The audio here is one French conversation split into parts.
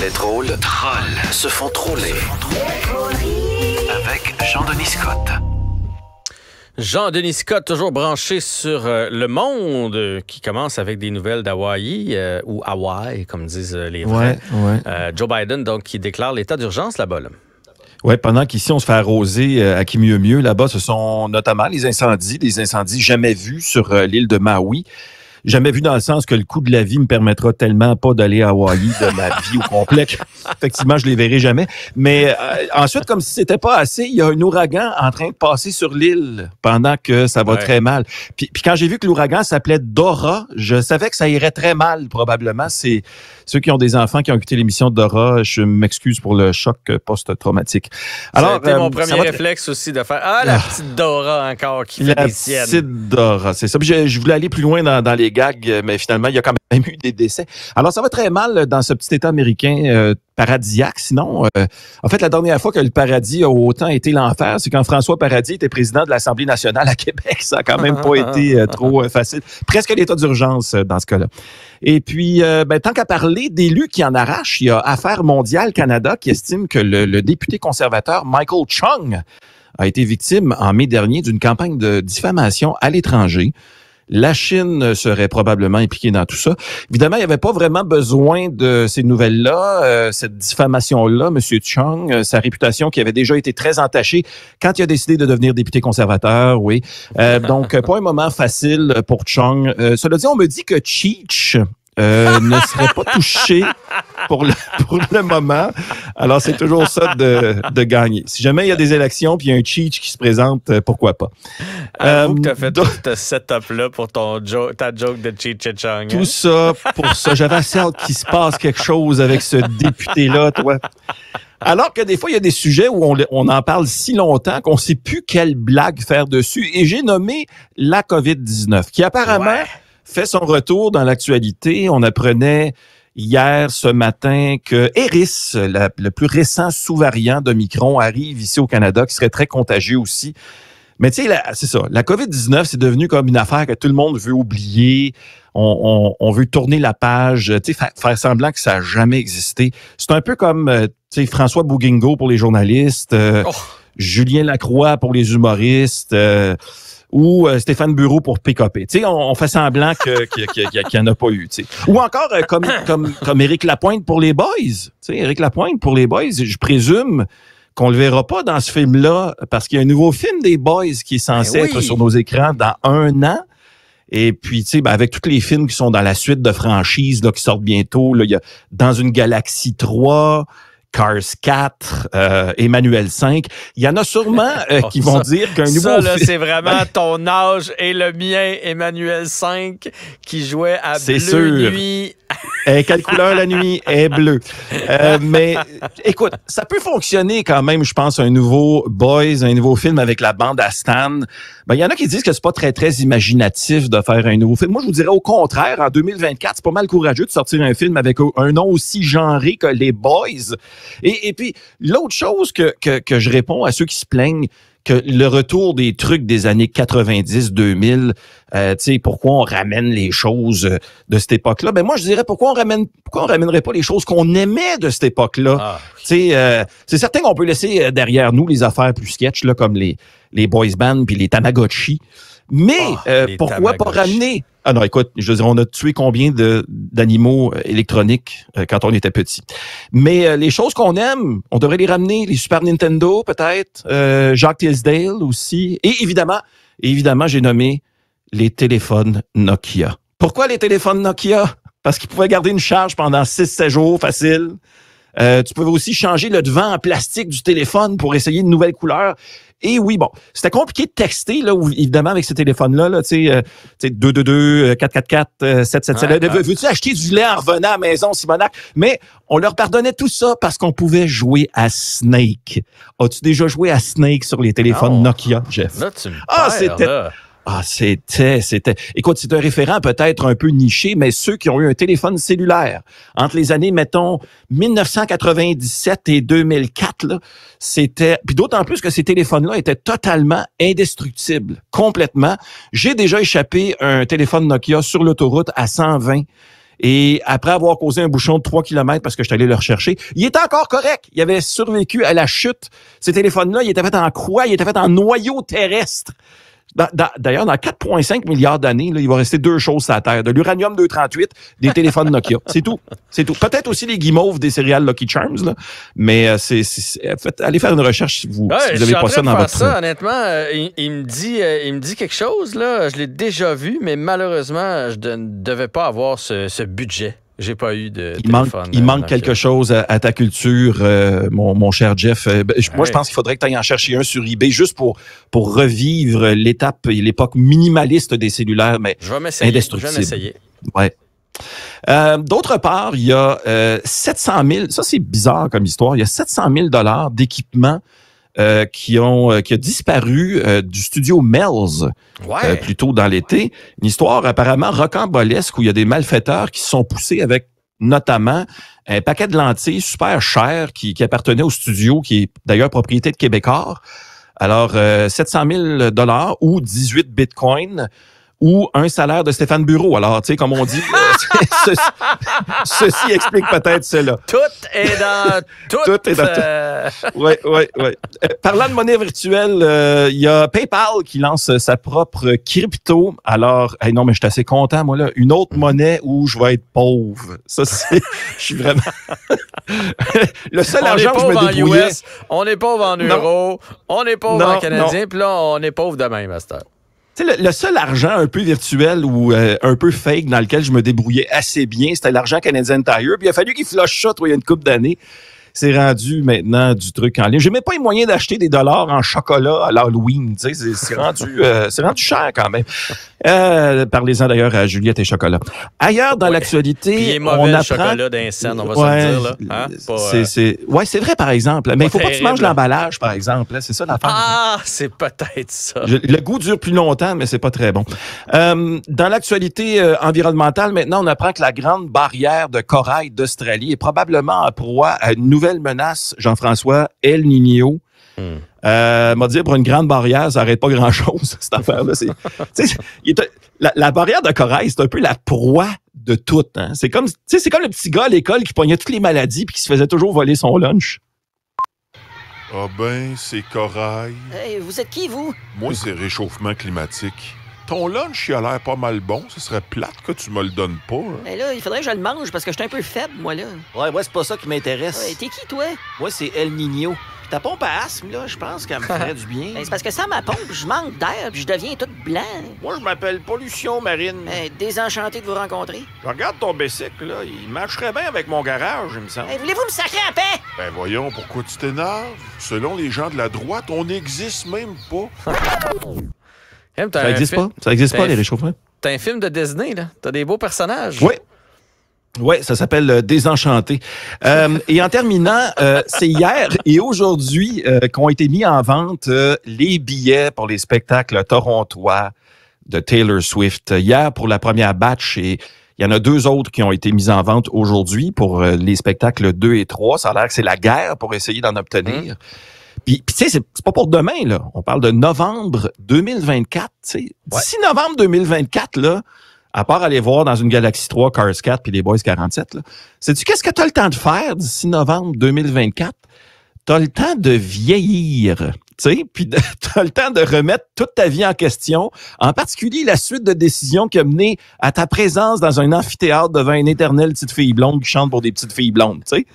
Les trolls trolls se font troller. Avec Jean-Denis Scott. Jean-Denis Scott, toujours branché sur euh, le monde, euh, qui commence avec des nouvelles d'Hawaï, euh, ou Hawaï, comme disent les vrais. Joe Biden, donc, qui déclare l'état d'urgence là-bas. Oui, pendant qu'ici, on se fait arroser à qui mieux mieux. Là-bas, ce sont notamment les incendies, les incendies jamais vus sur l'île de Maui jamais vu dans le sens que le coût de la vie me permettra tellement pas d'aller à Hawaï de ma vie au complet. Effectivement, je les verrai jamais. Mais euh, ensuite, comme si c'était pas assez, il y a un ouragan en train de passer sur l'île pendant que ça va très mal. Puis, quand j'ai vu que l'ouragan s'appelait Dora, je savais que ça irait très mal probablement. C'est ceux qui ont des enfants qui ont écouté l'émission Dora, je m'excuse pour le choc post-traumatique. Alors, c'était mon euh, premier réflexe aussi de faire ah la ah. petite Dora encore qui fait des siennes. La petite Dora, c'est ça. Puis je, voulais aller plus loin dans les gag, euh, mais finalement, il y a quand même eu des décès. Alors, ça va très mal euh, dans ce petit État américain euh, paradisiaque. Sinon, en fait, la dernière fois que le paradis a autant été l'enfer, c'est quand François Paradis était président de l'Assemblée nationale à Québec. Ça n'a quand même pas été trop facile. Presque l'état d'urgence dans ce cas-là. Et puis, ben, tant qu'à parler d'élus qui en arrachent, il y a Affaires mondiales Canada qui estime que le, le député conservateur Michael Chung a été victime en mai dernier d'une campagne de diffamation à l'étranger. La Chine serait probablement impliquée dans tout ça. Évidemment, il n'y avait pas vraiment besoin de ces nouvelles-là, euh, cette diffamation-là, Monsieur Chung, euh, sa réputation qui avait déjà été très entachée quand il a décidé de devenir député conservateur, oui. Euh, donc, pas un moment facile pour Chung. Euh, cela dit, on me dit que Cheech, euh, ne serait pas touché pour le, moment. Alors, c'est toujours ça de, gagner. Si jamais il y a des élections puis il y a un cheat qui se présente, euh, pourquoi pas? euh, tu as fait tout ce setup-là pour ton ta joke de cheat Chang. Hein? Tout ça pour ça. J'avais assez hâte qu'il se passe quelque chose avec ce député-là, toi. Alors que des fois, il y a des sujets où on, en parle si longtemps qu'on ne sait plus quelle blague faire dessus. Et j'ai nommé la COVID-19, qui apparemment fait son retour dans l'actualité. On apprenait hier ce matin que Eris, le plus récent sous-variant Micron, arrive ici au Canada, qui serait très contagieux aussi. Mais tu sais, c'est ça, la COVID-19, c'est devenu comme une affaire que tout le monde veut oublier. On, veut tourner la page, faire semblant que ça n'a jamais existé. C'est un peu comme, euh, tu sais, François Bouguingo pour les journalistes, euh, oh. Julien Lacroix pour les humoristes. Euh, ou euh, Stéphane Bureau pour PKP. Tu sais, on, fait semblant que, qu'il n'y en a pas eu. Ou encore euh, comme, comme, Éric Lapointe pour les Boys. Tu sais, Éric Lapointe pour les Boys, je présume qu'on le verra pas dans ce film-là parce qu'il y a un nouveau film des Boys qui est censé ben être sur nos écrans dans un an. Et puis, tu sais, ben, avec tous les films qui sont dans la suite de franchise là, qui sortent bientôt, là, il y a Dans une galaxie 3, Cars 4, euh, Emmanuel 5. Il y en a sûrement euh, oh, qui vont dire qu'un nouveau ça, c'est vraiment ton âge et le mien, Emmanuel 5, qui jouait à Bleu sûr. Et quelle couleur la nuit est bleue. Euh, mais écoute, ça peut fonctionner quand même, je pense, un nouveau Boys, un nouveau film avec la bande à Stan. Ben, il y en a qui disent que c'est pas très, très imaginatif de faire un nouveau film. Moi, je vous dirais au contraire, en 2024, c'est pas mal courageux de sortir un film avec un nom aussi genré que les Boys. Et, puis, l'autre chose que, que je réponds à ceux qui se plaignent que le retour des trucs des années 90, 2000, euh, tu sais, pourquoi on ramène les choses euh, de cette époque-là? Ben moi, je dirais pourquoi on ramène, pourquoi on ramènerait pas les choses qu'on aimait de cette époque-là? Ah. Tu euh, c'est certain qu'on peut laisser derrière nous les affaires plus sketch, là, comme les, les boys bands puis les Tamagotchi. Mais ah, euh, pourquoi pas ramener ah non, écoute, je veux dire, on a tué combien de d'animaux euh, électroniques euh, quand on était petit. Mais les choses qu'on aime, on devrait les ramener. Les Super Nintendo, peut-être. Euh, Jacques Tilsdale aussi. Et évidemment, évidemment, j'ai nommé les téléphones Nokia. Pourquoi les téléphones Nokia? Parce qu'ils pouvaient garder une charge pendant 6-7 jours, facile. tu pouvais aussi changer le devant en plastique du téléphone pour essayer une nouvelle couleur. Et oui, bon, c'était compliqué de texter, là, évidemment, avec ce téléphone-là, là, tu sais, euh, 222, 444, 777. Veux-tu acheter du lait en revenant à la maison, Simonac? Mais on leur pardonnait tout ça parce qu'on pouvait jouer à Snake. As-tu déjà joué à Snake sur les téléphones Nokia, Jeff? ah, c'était... Ah, c'était, c'était. Écoute, c'est un référent peut-être un peu niché, mais ceux qui ont eu un téléphone cellulaire entre les années, mettons, 1997 et 2004, c'était. Puis d'autant plus que ces téléphones-là étaient totalement indestructibles, complètement. J'ai déjà échappé un téléphone Nokia sur l'autoroute à 120. Et après avoir causé un bouchon de 3 km parce que je suis allé le rechercher, il était encore correct. Il avait survécu à la chute. Ces téléphones-là, ils étaient faits en croix, ils étaient faits en noyau terrestre. D'ailleurs, dans, 4,5 milliards d'années, il va rester deux choses sur la Terre. De l'uranium 238, des téléphones Nokia. C'est tout. C'est tout. Peut-être aussi les guimauves des céréales Lucky Charms, mais euh, c'est, euh, allez faire une recherche si vous, n'avez pas ça dans votre... Ça, euh, honnêtement, il, me dit, il me dit quelque chose. là. Je l'ai déjà vu, mais malheureusement, je ne devais pas avoir ce budget. J'ai pas eu de il Manque, il manque euh, quelque euh, chose à, ta culture, euh, mon, cher Jeff. Ben, moi, je pense qu'il faudrait que tu ailles en chercher un sur eBay juste pour, pour revivre l'étape et l'époque minimaliste des cellulaires, mais je vais indestructible. Je vais m'essayer. Ouais. D'autre part, il y a 700 000, ça c'est bizarre comme histoire, il y a 700 000 dollars d'équipement euh, qui ont euh, qui a disparu euh, du studio Mel's plus tôt dans l'été. Une histoire apparemment rocambolesque où il y a des malfaiteurs qui se sont poussés avec notamment un paquet de lentilles super cher qui, qui appartenait au studio, qui est d'ailleurs propriété de Québécois. Alors, 700 000 dollars ou 18 bitcoins ou un salaire de Stéphane Bureau. Alors, tu sais, comme on dit, ceci, explique peut-être cela. Tout est dans tout. tout est dans tout. Oui, oui, oui. parlant de monnaie virtuelle, euh, il y a PayPal qui lance sa propre crypto. Alors, hey, non, mais je suis assez content, moi, là. Une autre monnaie où je vais être pauvre. Ça, c'est... Je suis vraiment... le seul argent que je me débrouillais... US, on est pauvre en euros, on est pauvre en canadien, puis là, on est pauvre demain, master le, seul argent un peu virtuel ou euh, un peu fake dans lequel je me débrouillais assez bien, c'était l'argent Canadian Tire. Puis il a fallu qu'il flush ça, toi, il y a une couple d'années c'est rendu maintenant du truc en ligne. je même pas les moyens d'acheter des dollars en chocolat à l'Halloween. C'est, rendu, euh, c'est rendu cher quand même. Euh, parlez-en d'ailleurs à Juliette et Chocolat. Ailleurs dans l'actualité, il est on chocolat on va se dire. c'est, vrai, par exemple. Mais il faut pas que tu manges l'emballage, par exemple. C'est ça l'affaire. Ah, c'est peut-être ça. Le goût dure plus longtemps, mais c'est pas très bon. Euh, dans l'actualité environnementale, maintenant, on apprend que la grande barrière de corail d'Australie est probablement en proie à une nouvelle menace, Jean-François, El Niño. Hmm. Euh, m'a dit pour une grande barrière, ça n'arrête pas grand-chose, cette affaire-là. la, barrière de corail, c'est un peu la proie de tout. Hein. C'est comme, comme le petit gars à l'école qui pognait toutes les maladies puis qui se faisait toujours voler son lunch. Ah ben, c'est corail. Hey, vous êtes qui, vous? Moi, c'est réchauffement climatique ton lunch, il a l'air pas mal bon. Ce serait plate que tu me le donnes pas. Mais hein. ben là, il faudrait que je le mange parce que je suis un peu faible, moi, là. Ouais, moi, c'est pas ça qui m'intéresse. T'es qui, toi? Moi, c'est El Nino. Ta pompe à asthme, là, je pense qu'elle me ferait du bien. Ben, c'est parce que sans ma pompe, je manque d'air je deviens toute blanc. Moi, je m'appelle Pollution Marine. Ben, désenchanté de vous rencontrer. regarde ton bicycle, là. Il marcherait bien avec mon garage, il me semble. Ben, Voulez-vous me sacrer à paix? Ben, voyons, pourquoi tu t'énerves? Selon les gens de la droite, on n'existe même pas. Ça n'existe pas. Ça n'existe pas, les réchauffements. T'as un film de Disney, là. T'as des beaux personnages. Oui. Oui, ça s'appelle euh, Désenchanté. Euh, et en terminant, euh, c'est hier et aujourd'hui qu'ont été mis en vente les billets pour les spectacles torontois de Taylor Swift. Hier, pour la première batch, et il y en a deux autres qui ont été mis en vente aujourd'hui pour les spectacles 2 et 3. Ça a l'air que c'est la guerre pour essayer d'en obtenir. Hum. Puis, puis tu sais, c'est pas pour demain, là. On parle de novembre 2024, tu sais. D'ici novembre 2024, là, à part aller voir dans une Galaxy 3, Cars 4 puis les Boys 47, là, sais-tu qu'est-ce que tu as le temps de faire d'ici novembre 2024? Tu as le temps de vieillir sais, puis tu as le temps de remettre toute ta vie en question, en particulier la suite de décisions qui a mené à ta présence dans un amphithéâtre devant une éternelle petite fille blonde qui chante pour des petites filles blondes, tu sais.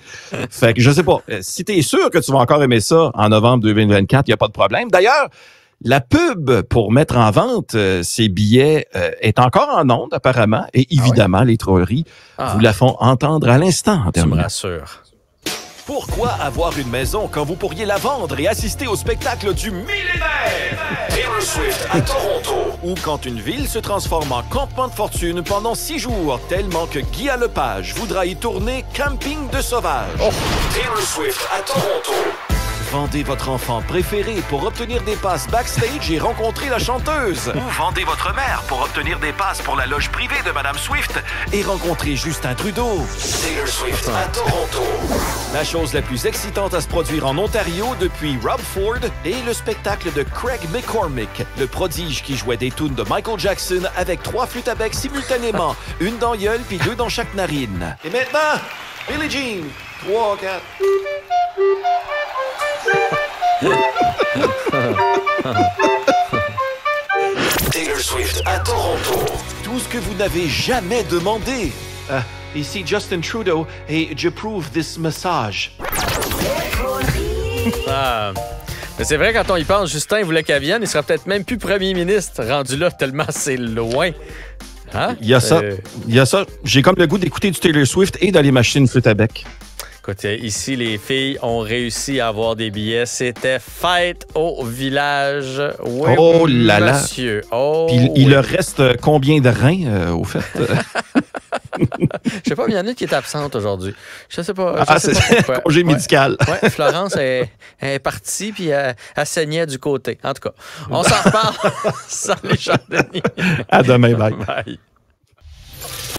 fait que je sais pas, euh, si tu es sûr que tu vas encore aimer ça en novembre 2024, il n'y a pas de problème. D'ailleurs, la pub pour mettre en vente euh, ces billets euh, est encore en onde apparemment et ah évidemment les troleries ah. vous la font entendre à l'instant. tu me rassures. Pourquoi avoir une maison quand vous pourriez la vendre et assister au spectacle du millénaire Taylor Swift à Toronto? Ou quand une ville se transforme en campement de fortune pendant six jours, tellement que Guy Lepage voudra y tourner Camping de Sauvage. Oh. Swift à Toronto. Vendez votre enfant préféré pour obtenir des passes backstage et rencontrer la chanteuse. Ou vendez votre mère pour obtenir des passes pour la loge privée de Madame Swift et rencontrer Justin Trudeau. Taylor Swift à Toronto. La chose la plus excitante à se produire en Ontario depuis Rob Ford est le spectacle de Craig McCormick, le prodige qui jouait des tunes de Michael Jackson avec trois flûtes à bec simultanément, une dans gueule puis deux dans chaque narine. Et maintenant, Billie Jean, 3, Taylor Swift à Toronto. Tout ce que vous n'avez jamais demandé. Ah, ici Justin Trudeau et j'approuve this message. Ah. Mais c'est vrai, quand on y pense, Justin voulait qu'elle vienne, il sera peut-être même plus premier ministre, rendu là tellement c'est loin. Hein? Il y a ça. Euh. Il y a ça. J'ai comme le goût d'écouter du Taylor Swift et d'aller les une flûte à bec. Écoutez, ici, les filles ont réussi à avoir des billets. C'était fête au village. oh là là. Monsieur. Oh puis, il leur reste euh, combien de reins, euh, au fait? je sais pas, mais il y en a qui est absente aujourd'hui. Je sais pas. Je ah, c'est congé médical. Florence est, partie puis euh, elle, saignait du côté. En tout cas, on s'en reparle sans les denis À demain, bye. bye.